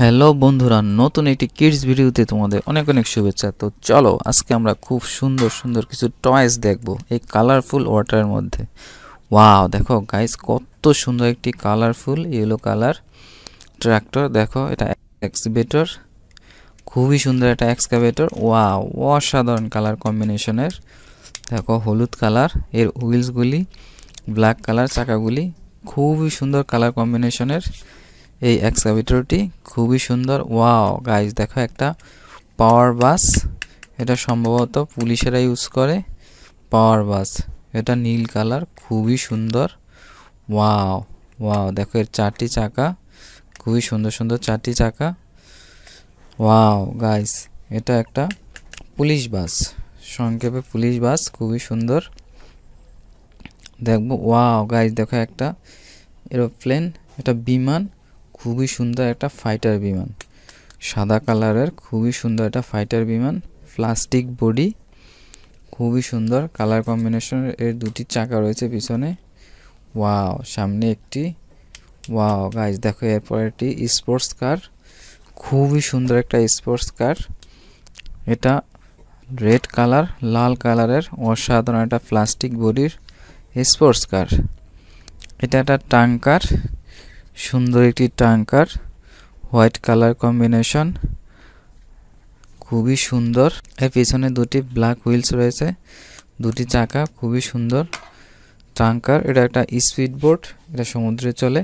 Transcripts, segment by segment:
hello বন্ধুরা নতুন একটি কিডস ভিডিওতে তোমাদের অনেক অনেক শুভেচ্ছা তো চলো আজকে আমরা খুব সুন্দর সুন্দর কিছু টয়েস দেখব এই কালারফুল ওয়াটারের মধ্যে ওয়াও দেখো গাইস কত সুন্দর একটি কালারফুল ইয়েলো কালার ট্র্যাক্টর দেখো এটা এক্সিবেটর খুবই সুন্দর একটা এক্সকাভেটর ওয়াও অসাধারণ কালার কম্বিনেশনের দেখো হলুদ কালার এর হুইলসগুলি ব্ল্যাক কালার চাকাগুলি খুবই সুন্দর কালার কম্বিনেশনের এই এক্সকাভেটরটি খুবই সুন্দর ওয়াও গাইজ দেখো একটা পাওয়ার বাস এটা সম্ভবত পুলিশেরা ইউজ করে পাওয়ার বাস এটা নীল কালার খুবই সুন্দর ওয়াও ওয়াও দেখো এর চারটি চাকা খুবই সুন্দর সুন্দর চারটি চাকা ওয়াও গাইস এটা একটা পুলিশ বাস সংক্ষেপে পুলিশ বাস খুবই সুন্দর দেখবো ওয়াও গাইস দেখো একটা এরোপ্লেন এটা বিমান খুবই সুন্দর একটা ফাইটার বিমান সাদা কালারের খুবই সুন্দর একটা ফাইটার বিমান প্লাস্টিক বডি খুবই সুন্দর কালার কম্বিনেশন এর দুটি চাকা রয়েছে পিছনে ওয়াও সামনে একটি ওয়াও গাইজ দেখো এরপর একটি স্পোর্টস কার খুবই সুন্দর একটা স্পোর্টস কার এটা রেড কালার লাল কালারের অসাধারণ একটা প্লাস্টিক বডির স্পোর্টস কার এটা একটা টাংকার সুন্দর একটি ট্যাঙ্কার হোয়াইট কালার কম্বিনেশন খুবই সুন্দর এর পিছনে দুটি ব্ল্যাক হুইলস রয়েছে দুটি চাকা খুবই সুন্দর ট্রাঙ্কার এটা একটা স্পিড বোট এটা সমুদ্রে চলে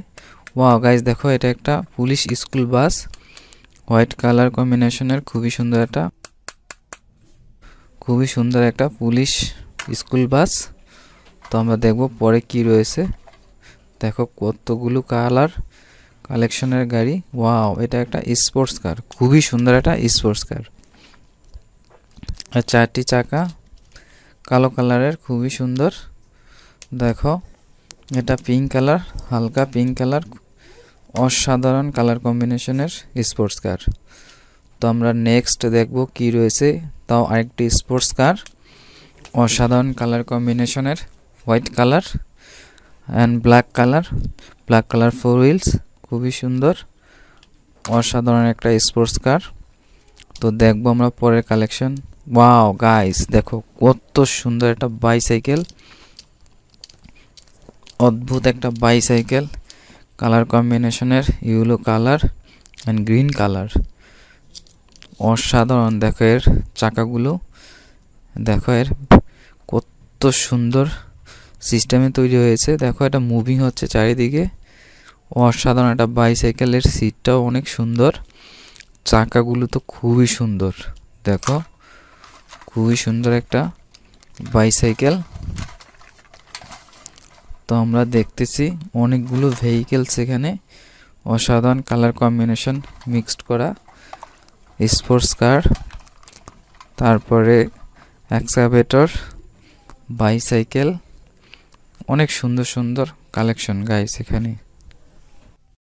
ওয়াও গাইজ দেখো এটা একটা police school bus white colour কম্বিনেশনের খুবই সুন্দর একটা খুবই সুন্দর একটা পুলিশ স্কুল বাস তো আমরা দেখব পরে কি রয়েছে দেখো কতগুলো কালার কালেকশনের গাড়ি ওয়াও এটা একটা স্পোর্টস কার খুবই সুন্দর একটা স্পোর্টস কার আর চারটি চাকা কালো কালারের খুবই সুন্দর দেখো এটা পিঙ্ক কালার হালকা পিঙ্ক কালার অসাধারণ কালার কম্বিনেশনের স্পোর্টস কার তো আমরা নেক্সট দেখব কি রয়েছে তাও আরেকটি স্পোর্টস কার অসাধারণ কালার কম্বিনেশনের white colour and black colour black colour four wheels খুবই সুন্দর অসাধারণ একটা স্পোর্টস কার তো দেখবো আমরা পরের কালেকশন ওয়াও গাইস দেখো কত সুন্দর একটা বাইসাইকেল অদ্ভুত একটা বাইসাইকেল কালার কম্বিনেশনের yellow colour and green colour অসাধারণ দেখো এর চাকাগুলো দেখো এর কত সুন্দর সিস্টেমে তৈরি হয়েছে দেখো এটা মুভিং হচ্ছে চারিদিকে অসাধারণ একটা বাইসাইকেলের সিটটাও অনেক সুন্দর চাকাগুলো তো খুবই সুন্দর দেখো খুবই সুন্দর একটা বাইসাইকেল তো আমরা দেখতেছি অনেকগুলো ভেহিকেল সেখানে অসাধারণ কালার কম্বিনেশন মিক্সড করা স্পোর্টস কার তারপরে অ্যাক্সাভেটর বাইসাইকেল অনেক সুন্দর সুন্দর কালেকশন গাইস এখানে